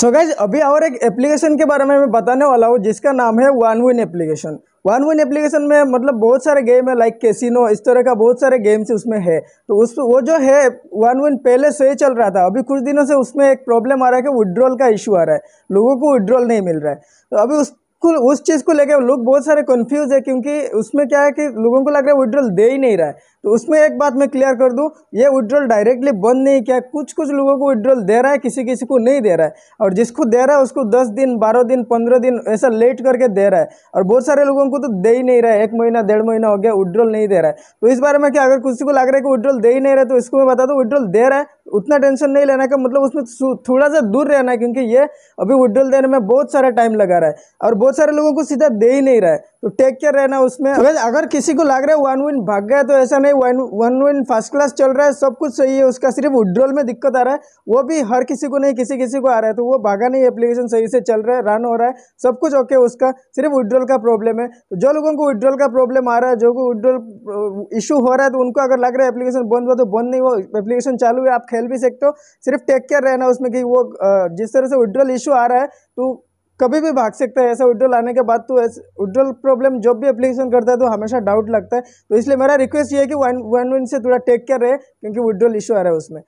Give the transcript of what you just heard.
सो so guys अभी और एक एप्लीकेशन के बारे में मैं बताने वाला हूँ जिसका नाम है one win application one win application में मतलब बहुत सारे गेम है लाइक कैसीनो इस तरह का बहुत सारे गेम्स उसमें है तो उस वो जो है वन विन पहले से ही चल रहा था अभी कुछ दिनों से उसमें एक प्रॉब्लम आ रहा है कि विड्रॉल का इशू आ रहा है लोगों को विड्रॉल नहीं मिल रहा है तो अभी उस को उस चीज़ को लेकर लोग बहुत सारे कंफ्यूज है क्योंकि उसमें क्या है कि लोगों को लग रहा है विड्रॉल दे ही नहीं रहा है तो उसमें एक बात मैं क्लियर कर दूं ये विड्रॉल डायरेक्टली बंद नहीं किया कुछ कुछ लोगों को विड्रॉल दे रहा है किसी किसी को नहीं दे रहा है और जिसको दे रहा है उसको दस दिन बारह दिन पंद्रह दिन ऐसा लेट करके दे रहा है और बहुत सारे लोगों को तो दे ही नहीं रहा है एक महीना डेढ़ महीना हो गया विड्रॉल नहीं दे रहा है तो इस बारे में क्या अगर किसी को लग रहा है कि विड्रॉल दे ही नहीं रहा है तो इसको मैं बता दूँ विड्रॉल दे रहा है उतना टेंशन नहीं लेना का मतलब उसमें थोड़ा सा दूर रहना है क्योंकि ये अभी विड्रॉल देने में बहुत सारा टाइम लगा रहा है और बहुत बहुत सारे लोगों को सीधा दे ही नहीं रहा है तो टेक केयर रहना उसमें अगर, अगर किसी को लग रहा है वन विन भाग गया तो ऐसा नहीं वन विन फर्स्ट क्लास चल रहा है सब कुछ सही है उसका सिर्फ उड्रोल में दिक्कत आ रहा है वो भी हर किसी को नहीं किसी किसी को आ रहा है तो वो भागा नहीं एप्लीकेशन सही से चल रहा है रन हो रहा है सब कुछ ओके उसका सिर्फ विड्रोल का प्रॉब्लम है तो जो लोगों को विड्रोल का प्रॉब्लम आ रहा है जो को विड्रोल इशू uh, हो रहा है तो उनको अगर लग रहा है एप्लीकेशन बंद हुआ तो बंद नहीं वो एप्लीकेशन चालू है आप खेल भी सकते हो सिर्फ टेक केयर रहना उसमें कि वो uh, जिस तरह से विड्रोल इशू आ रहा है तो कभी भी भाग सकता है ऐसा विड्रॉल आने के बाद तो ऐसे विड्रॉल प्रॉब्लम जब भी एप्लीकेशन करता है तो हमेशा डाउट लगता है तो इसलिए मेरा रिक्वेस्ट ये है कि वन वन वन से थोड़ा टेक केयर रहे क्योंकि विड्रॉल इशू आ रहा है उसमें